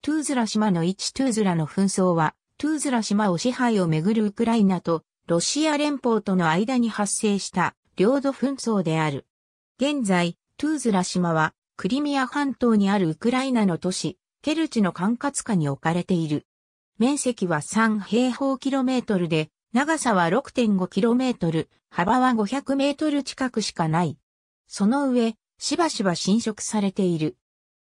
トゥーズラ島の一トゥーズラの紛争は、トゥーズラ島を支配をめぐるウクライナとロシア連邦との間に発生した領土紛争である。現在、トゥーズラ島はクリミア半島にあるウクライナの都市、ケルチの管轄下に置かれている。面積は3平方キロメートルで、長さは6.5キロメートル、幅は500メートル近くしかない。その上、しばしば侵食されている。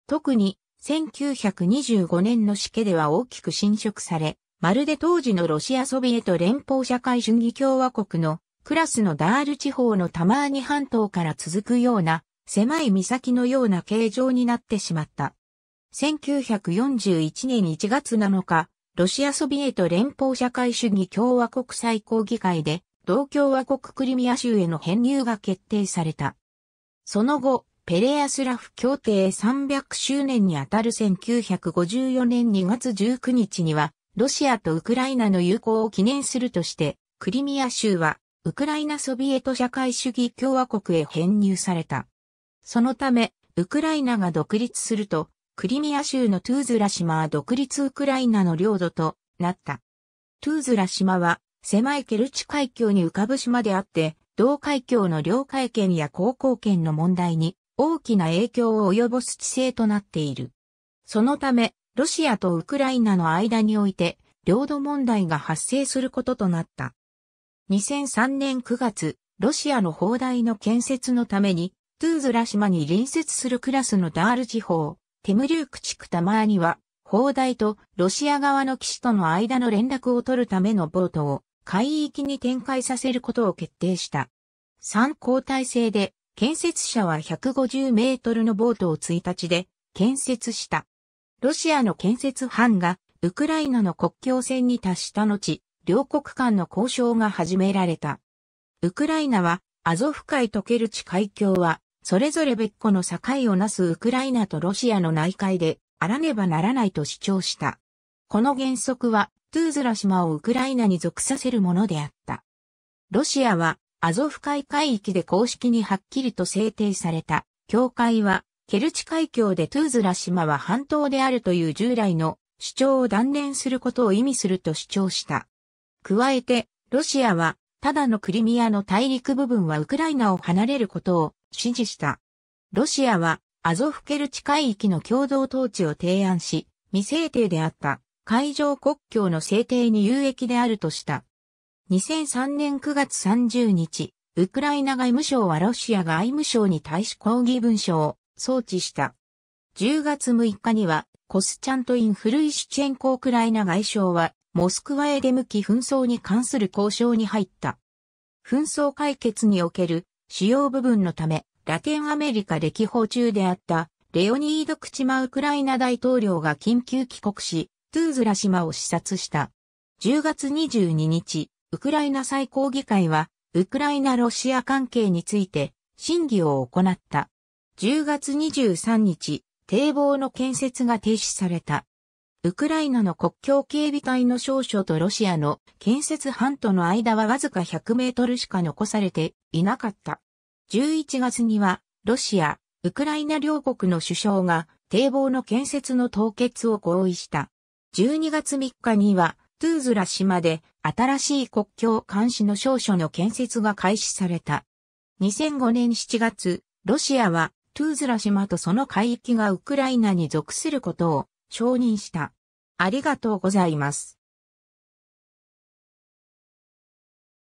特に1925年の死刑では大きく侵食され、まるで当時のロシアソビエト連邦社会主義共和国のクラスのダール地方のタマーニ半島から続くような狭い岬のような形状になってしまった。1941年1月7日、ロシアソビエト連邦社会主義共和国最高議会で同共和国クリミア州への編入が決定された。その後、ペレアスラフ協定300周年にあたる1954年2月19日には、ロシアとウクライナの友好を記念するとして、クリミア州は、ウクライナソビエト社会主義共和国へ編入された。そのため、ウクライナが独立すると、クリミア州のトゥーズラ島は独立ウクライナの領土となった。トゥーズラ島は、狭いケルチ海峡に浮かぶ島であって、同海峡の領海権や航行権の問題に大きな影響を及ぼす規勢となっている。そのため、ロシアとウクライナの間において、領土問題が発生することとなった。2003年9月、ロシアの砲台の建設のために、トゥーズラ島に隣接するクラスのダール地方、テムリューク地区タマーには、砲台とロシア側の騎士との間の連絡を取るためのボートを海域に展開させることを決定した。3交代制で建設者は150メートルのボートを1日で建設した。ロシアの建設班がウクライナの国境線に達した後、両国間の交渉が始められた。ウクライナはアゾフ海とケルチ海峡は、それぞれ別個の境をなすウクライナとロシアの内海で、あらねばならないと主張した。この原則は、トゥーズラ島をウクライナに属させるものであった。ロシアは、アゾフ海海域で公式にはっきりと制定された、境界は、ケルチ海峡でトゥーズラ島は半島であるという従来の主張を断念することを意味すると主張した。加えて、ロシアは、ただのクリミアの大陸部分はウクライナを離れることを支持した。ロシアは、アゾフケルチ海域の共同統治を提案し、未制定であった海上国境の制定に有益であるとした。2003年9月30日、ウクライナ外務省はロシア外務省に対し抗議文書を送致した。10月6日には、コスチャントイン・フルイシチェンコ・ウクライナ外相は、モスクワへ出向き紛争に関する交渉に入った。紛争解決における主要部分のため、ラテンアメリカ歴訪中であったレオニード・クチマウクライナ大統領が緊急帰国し、トゥーズラ島を視察した。10月22日、ウクライナ最高議会は、ウクライナ・ロシア関係について審議を行った。10月23日、堤防の建設が停止された。ウクライナの国境警備隊の少々とロシアの建設班との間はわずか100メートルしか残されていなかった。11月には、ロシア、ウクライナ両国の首相が堤防の建設の凍結を合意した。12月3日には、トゥーズラ島で新しい国境監視の少書の建設が開始された。2005年7月、ロシアはトゥーズラ島とその海域がウクライナに属することを承認した。ありがとうございます。